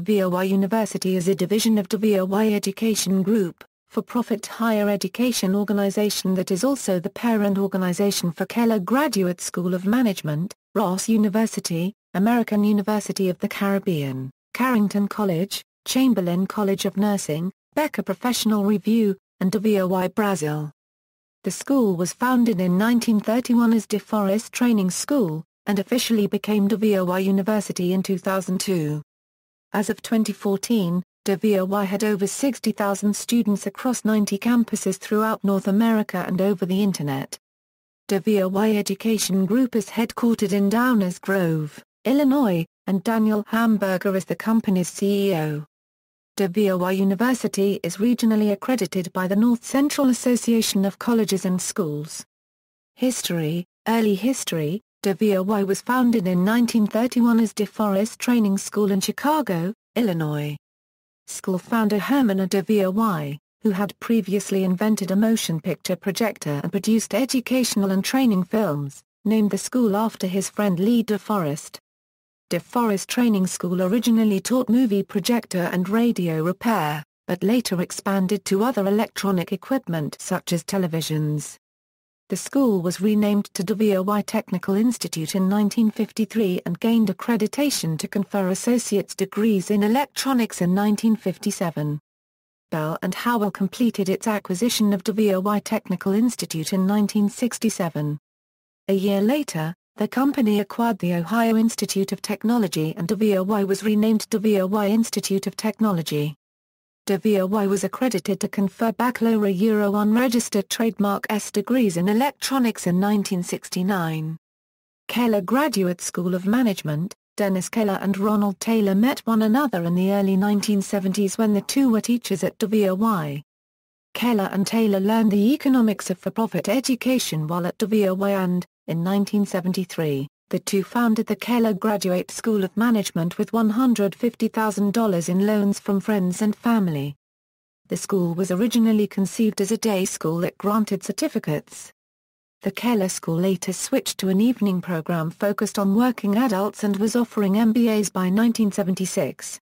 DeVry University is a division of DeVry Education Group, for-profit higher education organization that is also the parent organization for Keller Graduate School of Management, Ross University, American University of the Caribbean, Carrington College, Chamberlain College of Nursing, Becker Professional Review, and DeVry Brazil. The school was founded in 1931 as DeForest Training School, and officially became DeVry University in 2002. As of 2014, DVOY had over 60,000 students across 90 campuses throughout North America and over the Internet. DVOY Education Group is headquartered in Downers Grove, Illinois, and Daniel Hamburger is the company's CEO. DVOY University is regionally accredited by the North Central Association of Colleges and Schools. History Early history Y was founded in 1931 as DeForest Training School in Chicago, Illinois. School founder Hermana Y, who had previously invented a motion picture projector and produced educational and training films, named the school after his friend Lee DeForest. DeForest Training School originally taught movie projector and radio repair, but later expanded to other electronic equipment such as televisions the school was renamed to Davie Technical Institute in 1953 and gained accreditation to confer associate's degrees in electronics in 1957. Bell and Howell completed its acquisition of Davie Technical Institute in 1967. A year later, the company acquired the Ohio Institute of Technology and Davie was renamed Davie Institute of Technology. Davia was accredited to confer baccalaureate Euro on registered trademark S degrees in electronics in 1969. Keller Graduate School of Management, Dennis Keller and Ronald Taylor met one another in the early 1970s when the two were teachers at Davia Keller and Taylor learned the economics of for-profit education while at Davia and, in 1973, the two founded the Keller Graduate School of Management with $150,000 in loans from friends and family. The school was originally conceived as a day school that granted certificates. The Keller School later switched to an evening program focused on working adults and was offering MBAs by 1976.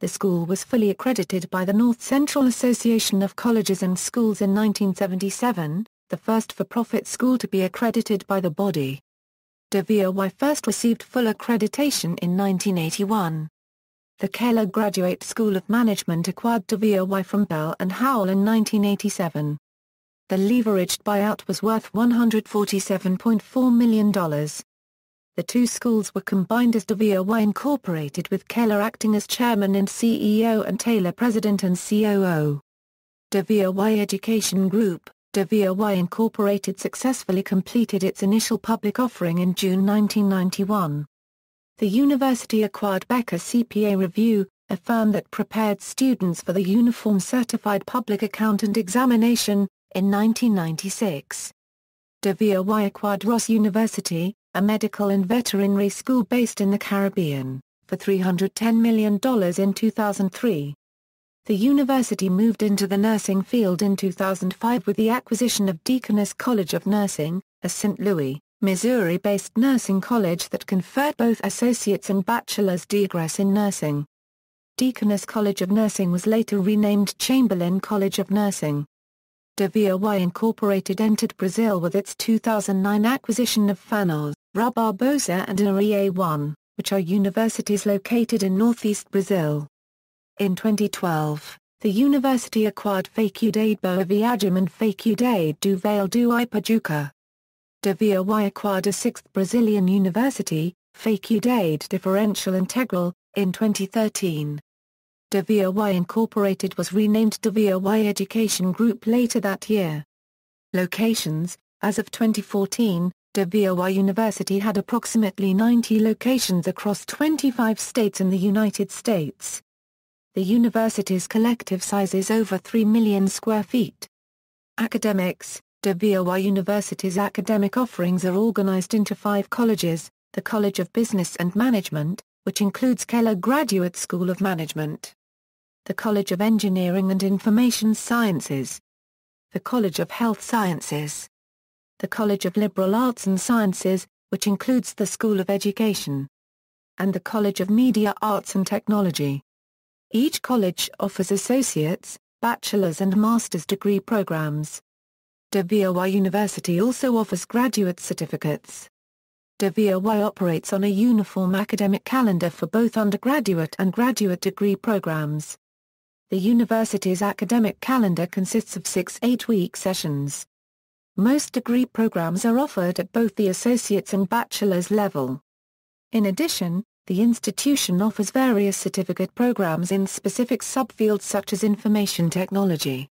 The school was fully accredited by the North Central Association of Colleges and Schools in 1977, the first for-profit school to be accredited by the body. DeVoy first received full accreditation in 1981. The Keller Graduate School of Management acquired DeVoy from Bell and Howell in 1987. The leveraged buyout was worth $147.4 million. The two schools were combined as DeVoy Incorporated with Keller acting as chairman and CEO and Taylor president and COO. DeVoy Education Group, Y Incorporated successfully completed its initial public offering in June 1991. The university acquired Becker CPA Review, a firm that prepared students for the Uniform Certified Public Accountant examination, in 1996. DeVry acquired Ross University, a medical and veterinary school based in the Caribbean, for $310 million in 2003. The university moved into the nursing field in 2005 with the acquisition of Deaconess College of Nursing, a St. Louis, Missouri-based nursing college that conferred both associates and bachelor's degrees in nursing. Deaconess College of Nursing was later renamed Chamberlain College of Nursing. DVOY Incorporated entered Brazil with its 2009 acquisition of Fanoz, Rabarbosa and Aria 1, which are universities located in northeast Brazil. In 2012, the university acquired Faculdade Boa and Faculdade do Vale do Ipajuca. De Viawai acquired a sixth Brazilian university, Faculdade Differential Integral, in 2013. De Viawai Incorporated was renamed De Viawai Education Group later that year. Locations As of 2014, De Viawai University had approximately 90 locations across 25 states in the United States. The university's collective size is over 3 million square feet. Academics De Biowa University's academic offerings are organized into five colleges, the College of Business and Management, which includes Keller Graduate School of Management, the College of Engineering and Information Sciences, the College of Health Sciences, the College of Liberal Arts and Sciences, which includes the School of Education, and the College of Media Arts and Technology. Each college offers associate's, bachelor's and master's degree programs. Davie University also offers graduate certificates. Davie operates on a uniform academic calendar for both undergraduate and graduate degree programs. The university's academic calendar consists of six eight-week sessions. Most degree programs are offered at both the associate's and bachelor's level. In addition, the institution offers various certificate programs in specific subfields such as information technology.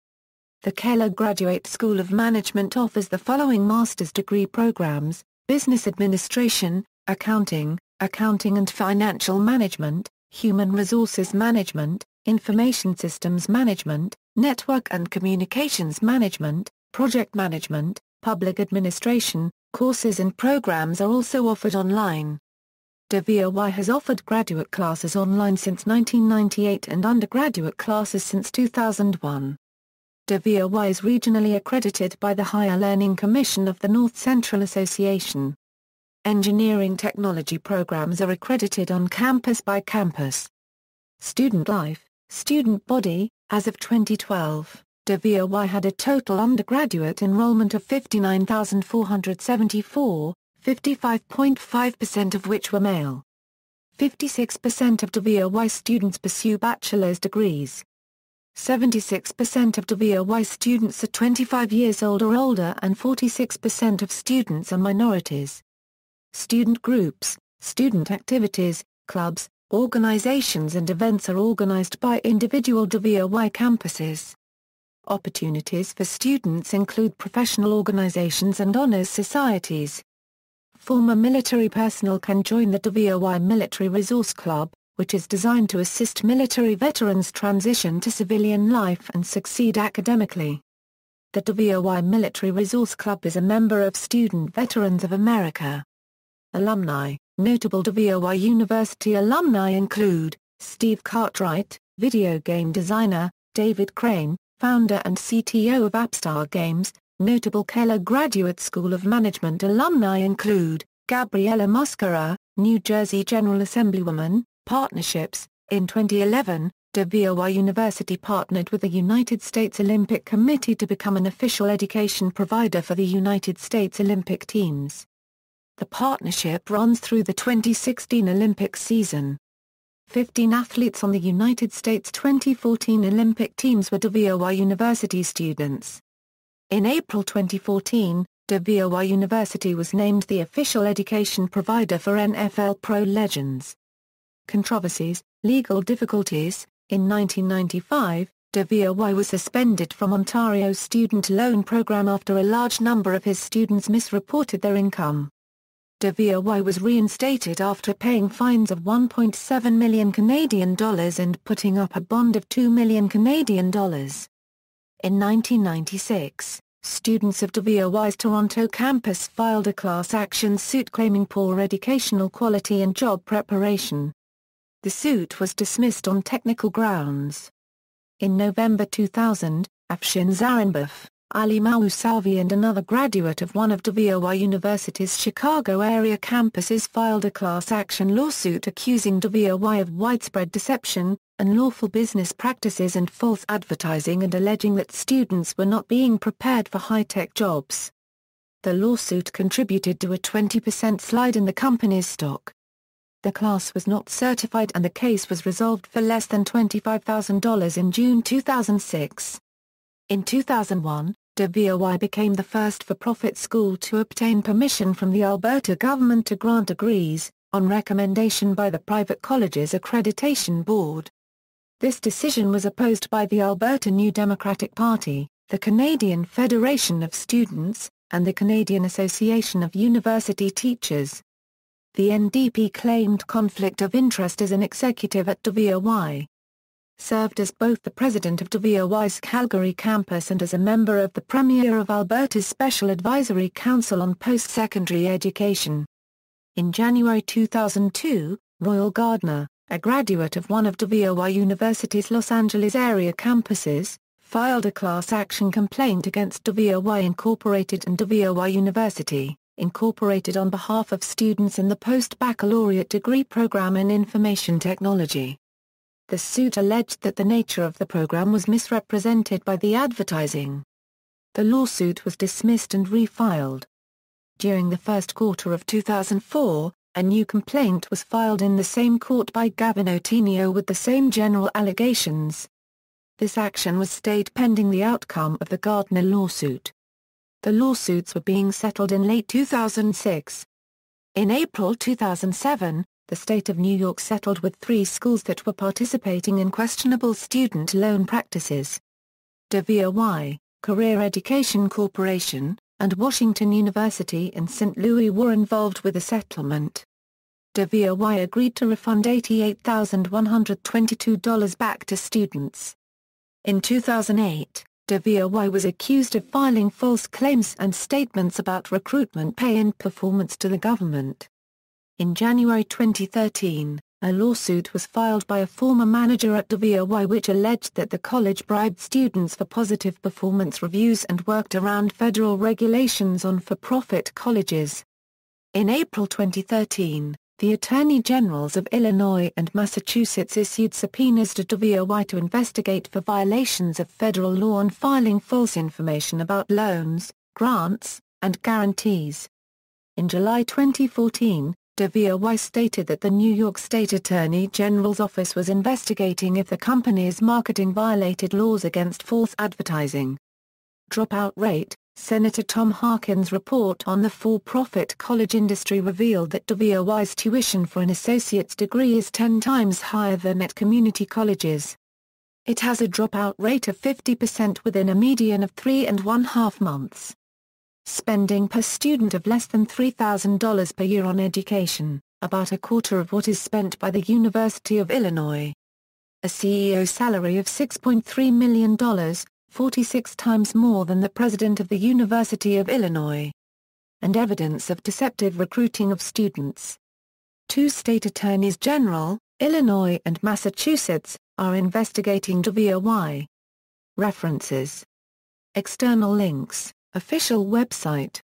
The Keller Graduate School of Management offers the following master's degree programs, Business Administration, Accounting, Accounting and Financial Management, Human Resources Management, Information Systems Management, Network and Communications Management, Project Management, Public Administration, courses and programs are also offered online. DVLY has offered graduate classes online since 1998 and undergraduate classes since 2001. DVLY is regionally accredited by the Higher Learning Commission of the North Central Association. Engineering technology programs are accredited on campus by campus. Student life, student body, as of 2012. DVOY had a total undergraduate enrollment of 59,474, 55.5% of which were male. 56% of DVOY students pursue bachelor's degrees. 76% of DVOY students are 25 years old or older and 46% of students are minorities. Student groups, student activities, clubs, organizations and events are organized by individual DVOY campuses. Opportunities for students include professional organizations and honors societies. Former military personnel can join the WOI Military Resource Club, which is designed to assist military veterans transition to civilian life and succeed academically. The WOI Military Resource Club is a member of Student Veterans of America. Alumni Notable WOI University alumni include Steve Cartwright, video game designer, David Crane, founder and CTO of Appstar Games, Notable Keller Graduate School of Management alumni include Gabriella Muscara, New Jersey General Assemblywoman, Partnerships. In 2011, WVOI University partnered with the United States Olympic Committee to become an official education provider for the United States Olympic teams. The partnership runs through the 2016 Olympic season. 15 athletes on the United States 2014 Olympic teams were WVOI University students. In April 2014, Daviowa University was named the official education provider for NFL Pro Legends. Controversies, legal difficulties, in 1995, Daviowa was suspended from Ontario's student loan program after a large number of his students misreported their income. Daviowa was reinstated after paying fines of 1.7 million Canadian dollars and putting up a bond of 2 million Canadian dollars. In 1996, students of WOY's Toronto campus filed a class action suit claiming poor educational quality and job preparation. The suit was dismissed on technical grounds. In November 2000, Afshin Zarinbev, Ali Mausavi and another graduate of one of DeVry University's Chicago area campuses filed a class action lawsuit accusing DeVry of widespread deception, unlawful business practices and false advertising and alleging that students were not being prepared for high-tech jobs. The lawsuit contributed to a 20% slide in the company's stock. The class was not certified and the case was resolved for less than $25,000 in June 2006. In 2001, WOI became the first for-profit school to obtain permission from the Alberta government to grant degrees, on recommendation by the Private Colleges Accreditation Board. This decision was opposed by the Alberta New Democratic Party, the Canadian Federation of Students, and the Canadian Association of University Teachers. The NDP claimed conflict of interest as an executive at WOI served as both the president of DVOY's Calgary campus and as a member of the Premier of Alberta's Special Advisory Council on Post-Secondary Education. In January 2002, Royal Gardner, a graduate of one of DVOY University's Los Angeles area campuses, filed a class action complaint against DVOY Incorporated and DVOY University, Incorporated on behalf of students in the post-baccalaureate degree program in information technology. The suit alleged that the nature of the program was misrepresented by the advertising. The lawsuit was dismissed and refiled. During the first quarter of 2004, a new complaint was filed in the same court by Gavin Otinio with the same general allegations. This action was stayed pending the outcome of the Gardner lawsuit. The lawsuits were being settled in late 2006. In April 2007, the state of New York settled with three schools that were participating in questionable student loan practices. Y, Career Education Corporation, and Washington University in St. Louis were involved with a settlement. Y agreed to refund $88,122 back to students. In 2008, Y was accused of filing false claims and statements about recruitment pay and performance to the government. In January 2013, a lawsuit was filed by a former manager at DVOY which alleged that the college bribed students for positive performance reviews and worked around federal regulations on for-profit colleges. In April 2013, the Attorney Generals of Illinois and Massachusetts issued subpoenas to DVOY to investigate for violations of federal law on filing false information about loans, grants, and guarantees. In July 2014, Weiss stated that the New York State Attorney General's office was investigating if the company's marketing violated laws against false advertising. Dropout rate, Senator Tom Harkin's report on the for-profit college industry revealed that DeVille's tuition for an associate's degree is 10 times higher than at community colleges. It has a dropout rate of 50% within a median of three and one half months spending per student of less than $3,000 per year on education, about a quarter of what is spent by the University of Illinois. A CEO salary of $6.3 million, 46 times more than the president of the University of Illinois. And evidence of deceptive recruiting of students. Two state attorneys general, Illinois and Massachusetts, are investigating DeVoy. References. External links official website